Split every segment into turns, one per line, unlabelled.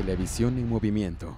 Televisión en movimiento.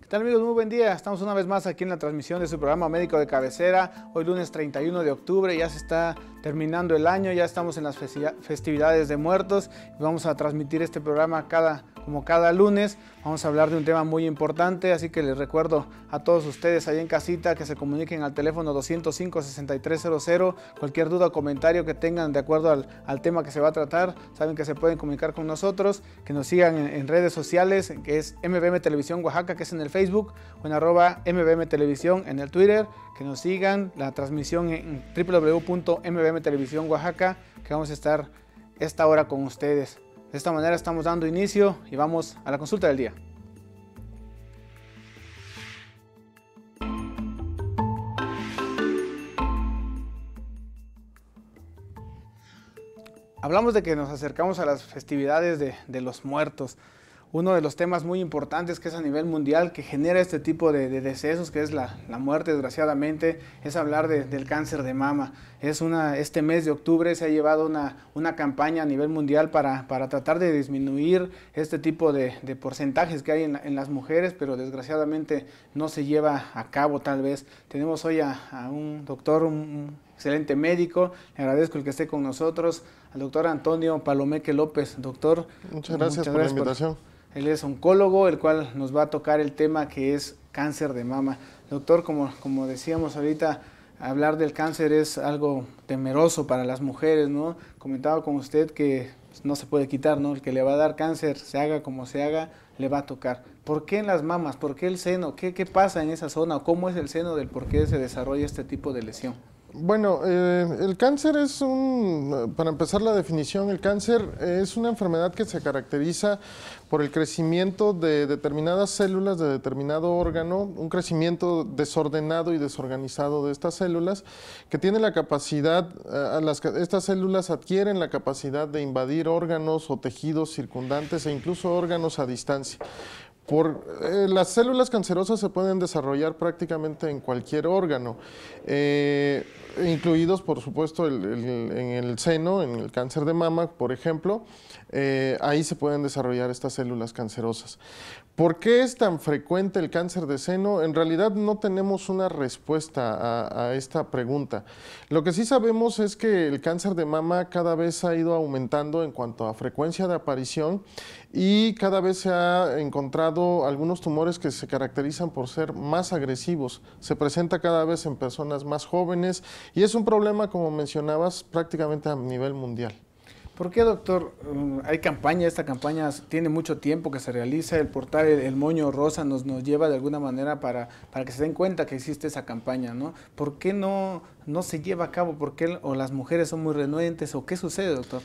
¿Qué tal amigos? Muy buen día. Estamos una vez más aquí en la transmisión de su programa Médico de Cabecera. Hoy lunes 31 de octubre, ya se está terminando el año, ya estamos en las festividades de muertos vamos a transmitir este programa cada como cada lunes. Vamos a hablar de un tema muy importante, así que les recuerdo a todos ustedes ahí en casita que se comuniquen al teléfono 205-6300. Cualquier duda o comentario que tengan de acuerdo al, tema que se va a tratar, saben que se pueden comunicar con nosotros, que nos sigan en, redes sociales, que es MBM Televisión Oaxaca, que es en el Facebook, o en arroba MBM Televisión en el Twitter, que nos sigan la transmisión en Oaxaca que vamos a estar esta hora con ustedes. De esta manera estamos dando inicio y vamos a la consulta del día. Hablamos de que nos acercamos a las festividades de, los muertos uno de los temas muy importantes que es a nivel mundial que genera este tipo de, decesos, que es la, muerte desgraciadamente, es hablar del cáncer de mama. Es una, este mes de octubre se ha llevado una, una campaña a nivel mundial para, tratar de disminuir este tipo de, porcentajes que hay en, las mujeres, pero desgraciadamente no se lleva a cabo tal vez. Tenemos hoy a, a un doctor, un, excelente médico. Le agradezco el que esté con nosotros, al doctor Antonio Palomeque López. Doctor, muchas gracias, por la invitación. él es oncólogo, el cual nos va a tocar el tema que es cáncer de mama. Doctor, como, como decíamos ahorita, hablar del cáncer es algo temeroso para las mujeres, ¿no? Comentaba con usted que no se puede quitar, ¿no? El que le va a dar cáncer, se haga como se haga, le va a tocar. ¿Por qué en las mamas? ¿Por qué el seno? ¿Qué, qué pasa en esa zona? ¿Cómo es el seno del por qué se desarrolla este tipo de lesión?
Bueno, eh, el cáncer es un, para empezar la definición, el cáncer es una enfermedad que se caracteriza por el crecimiento de determinadas células de determinado órgano, un crecimiento desordenado y desorganizado de estas células, que tiene la capacidad, eh, a las, estas células adquieren la capacidad de invadir órganos o tejidos circundantes e incluso órganos a distancia. Eh, las células cancerosas se pueden desarrollar prácticamente en cualquier órgano, eh, incluidos por supuesto en el seno, en el cáncer de mama, por ejemplo, eh, ahí se pueden desarrollar estas células cancerosas. ¿Por qué es tan frecuente el cáncer de seno? En realidad no tenemos una respuesta a, esta pregunta. Lo que sí sabemos es que el cáncer de mama cada vez ha ido aumentando en cuanto a frecuencia de aparición y cada vez se ha encontrado algunos tumores que se caracterizan por ser más agresivos. Se presenta cada vez en personas más jóvenes y es un problema, como mencionabas, prácticamente a nivel mundial. ¿Por qué, doctor? Mm,
hay campaña, esta campaña tiene mucho tiempo que se realiza, el portal El, Moño Rosa nos, nos lleva de alguna manera para, para que se den cuenta que existe esa campaña, ¿no? ¿Por qué no, no se
lleva a cabo? ¿Por qué o las mujeres son muy renuentes o qué sucede, doctor?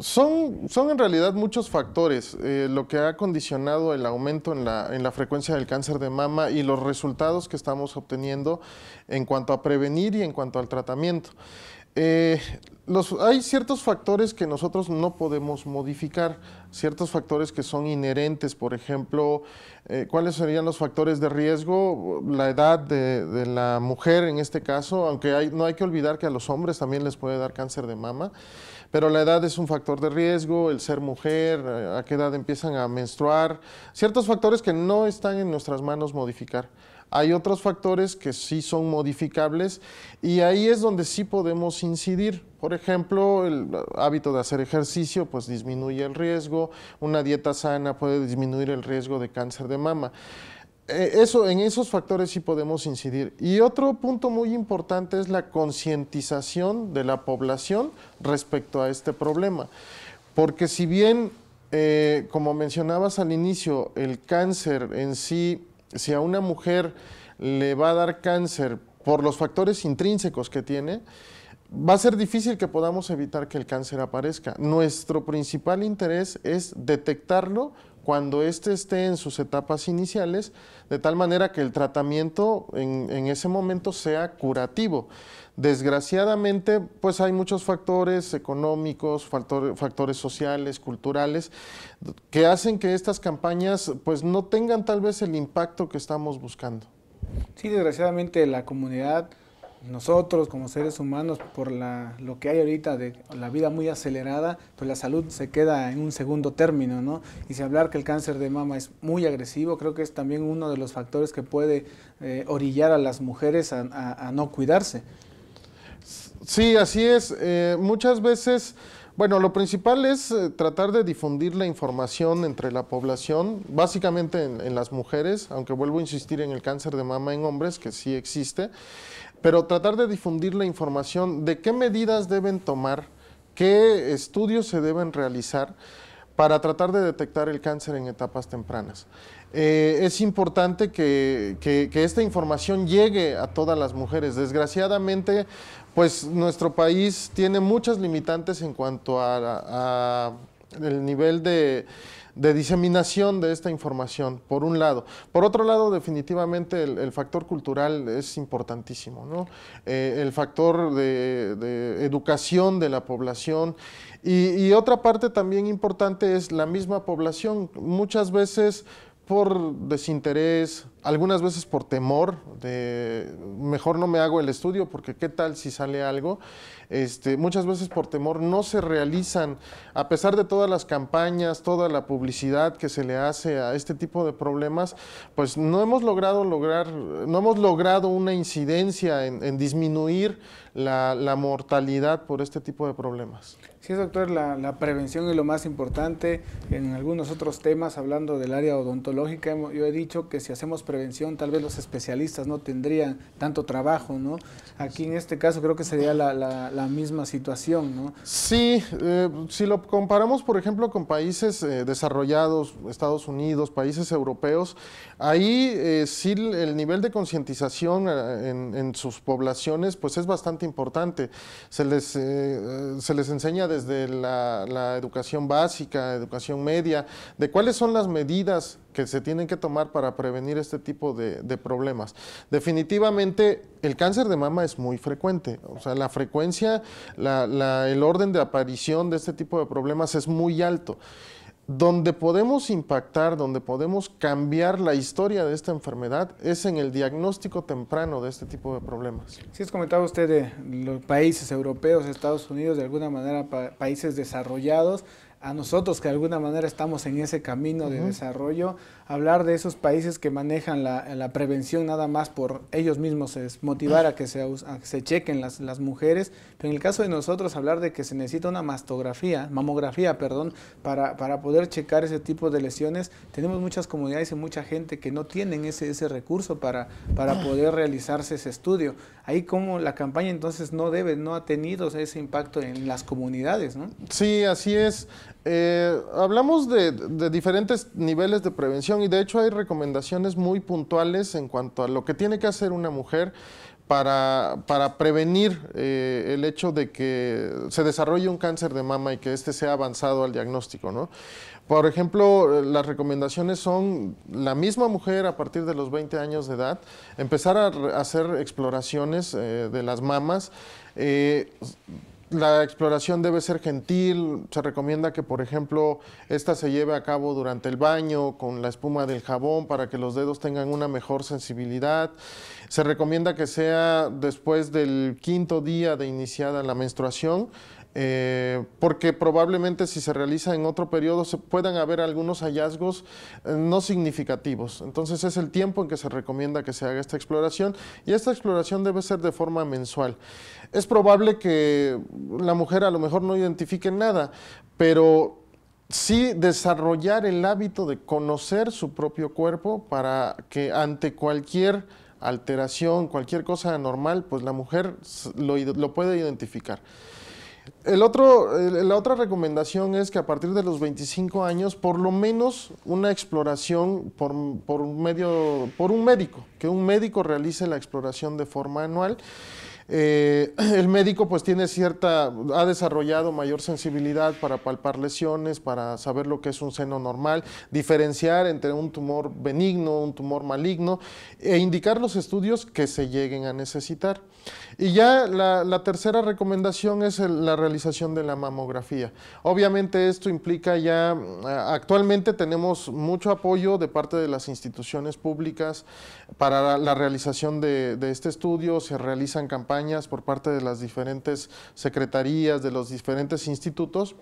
Son, son en realidad muchos factores eh, lo que ha condicionado el aumento en la, en la frecuencia del cáncer de mama y los resultados que estamos obteniendo en cuanto a prevenir y en cuanto al tratamiento. Eh, hay ciertos factores que nosotros no podemos modificar, ciertos factores que son inherentes, por ejemplo, eh, ¿cuáles serían los factores de riesgo? La edad de, la mujer en este caso, aunque no hay que olvidar que a los hombres también les puede dar cáncer de mama, pero la edad es un factor de riesgo, el ser mujer, eh, a qué edad empiezan a menstruar, ciertos factores que no están en nuestras manos modificar. Hay otros factores que sí son modificables y ahí es donde sí podemos incidir. Por ejemplo, el hábito de hacer ejercicio pues disminuye el riesgo, una dieta sana puede disminuir el riesgo de cáncer de mama. E, eso, en esos factores sí podemos incidir. Y otro punto muy importante es la concientización de la población respecto a este problema. Porque si bien, eh, como mencionabas al inicio, el cáncer en sí si a una mujer le va a dar cáncer por los factores intrínsecos que tiene, va a ser difícil que podamos evitar que el cáncer aparezca. Nuestro principal interés es detectarlo cuando éste esté en sus etapas iniciales, de tal manera que el tratamiento en, ese momento sea curativo. Desgraciadamente, pues hay muchos factores económicos, factores sociales, culturales, que hacen que estas campañas pues no tengan tal vez el impacto que estamos buscando.
Sí, desgraciadamente la comunidad nosotros como seres humanos, por lo que hay ahorita de la vida muy acelerada, pues la salud se queda en un segundo término, ¿no? Y si hablar que el cáncer de mama es muy agresivo, creo que es también uno de los factores que puede eh, orillar a las mujeres a, no cuidarse.
Sí, así es. Eh, muchas veces... Bueno, lo principal es eh, tratar de difundir la información entre la población, básicamente en, las mujeres, aunque vuelvo a insistir en el cáncer de mama en hombres, que sí existe pero tratar de difundir la información de qué medidas deben tomar, qué estudios se deben realizar para tratar de detectar el cáncer en etapas tempranas. Eh, es importante que, esta información llegue a todas las mujeres. Desgraciadamente, pues nuestro país tiene muchas limitantes en cuanto al nivel de de diseminación de esta información, por un lado. Por otro lado, definitivamente el, factor cultural es importantísimo, ¿no? Eh, el factor de, educación de la población. y otra parte también importante es la misma población. Muchas veces por desinterés, algunas veces por temor de mejor no me hago el estudio porque qué tal si sale algo. Este, muchas veces por temor no se realizan, a pesar de todas las campañas, toda la publicidad que se le hace a este tipo de problemas, pues no hemos logrado lograr, no hemos logrado una incidencia en, disminuir la, la, mortalidad por este tipo de problemas.
Sí, doctor, la, la, prevención es lo más importante. En algunos otros temas, hablando del área odontológica, yo he dicho que si hacemos prevención, tal vez los especialistas no tendrían tanto trabajo, ¿no? Aquí en este caso creo que sería
la, misma situación, ¿no? Sí, eh, si lo comparamos, por ejemplo, con países eh, desarrollados, Estados Unidos, países europeos, ahí eh, sí el nivel de concientización eh, en, sus poblaciones pues es bastante importante. Se les, se les enseña desde la educación básica, educación media, de cuáles son las medidas que se tienen que tomar para prevenir este tipo de, problemas. Definitivamente, el cáncer de mama es muy frecuente, o sea, la frecuencia, el orden de aparición de este tipo de problemas es muy alto. Donde podemos impactar, donde podemos cambiar la historia de esta enfermedad es en el diagnóstico temprano de este tipo de problemas. Sí, es comentaba usted de los
países europeos, Estados Unidos, de alguna manera países desarrollados, a nosotros que de alguna manera estamos en ese camino de desarrollo, hablar de esos países que manejan la, prevención nada más por ellos mismos, es motivar a que se, se chequen las, mujeres, pero en el caso de nosotros hablar de que se necesita una mastografía, mamografía, perdón, para, para poder checar ese tipo de lesiones, tenemos muchas comunidades y mucha gente que no tienen ese, ese recurso para, para poder realizarse ese estudio. Ahí como la campaña entonces no debe, no ha tenido ese impacto en las comunidades, ¿no?
Sí, así es. Eh, hablamos de, diferentes niveles de prevención y de hecho hay recomendaciones muy puntuales en cuanto a lo que tiene que hacer una mujer para, prevenir eh, el hecho de que se desarrolle un cáncer de mama y que éste sea avanzado al diagnóstico. Por ejemplo, las recomendaciones son la misma mujer a partir de los 20 años de edad, empezar a hacer exploraciones eh, de las mamas la exploración debe ser gentil, se recomienda que por ejemplo esta se lleve a cabo durante el baño con la espuma del jabón para que los dedos tengan una mejor sensibilidad, se recomienda que sea después del quinto día de iniciada la menstruación, eh, porque probablemente si se realiza en otro periodo se puedan haber algunos hallazgos eh, no significativos. Entonces es el tiempo en que se recomienda que se haga esta exploración y esta exploración debe ser de forma mensual. Es probable que la mujer a lo mejor no identifique nada, pero sí desarrollar el hábito de conocer su propio cuerpo para que ante cualquier alteración, cualquier cosa anormal, pues la mujer lo, lo puede identificar. El otro, la otra recomendación es que a partir de los 25 años, por lo menos una exploración por, por, medio, por un médico, que un médico realice la exploración de forma anual. Eh, el médico pues tiene cierta, ha desarrollado mayor sensibilidad para palpar lesiones, para saber lo que es un seno normal, diferenciar entre un tumor benigno, un tumor maligno e indicar los estudios que se lleguen a necesitar. Y ya la, tercera recomendación es la realización de la mamografía. Obviamente esto implica ya, mm, actualmente tenemos mucho apoyo de parte de las instituciones públicas, para la realización de, este estudio se realizan campañas por parte de las diferentes secretarías, de los diferentes institutos,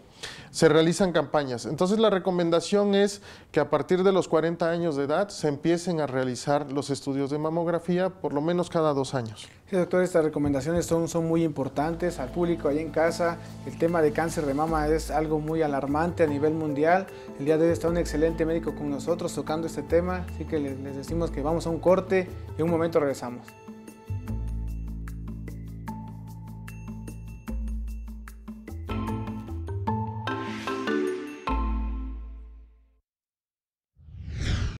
se realizan campañas. Entonces la recomendación es que a partir de los 40 años de edad se empiecen a realizar los estudios de mamografía por lo menos cada dos años.
Sí, doctor, estas recomendaciones son, son muy importantes al público ahí en casa. El tema de cáncer de mama es algo muy alarmante a nivel mundial. El día de hoy está un excelente médico con nosotros tocando este tema, así que les, les decimos que vamos a un corte y en un momento regresamos.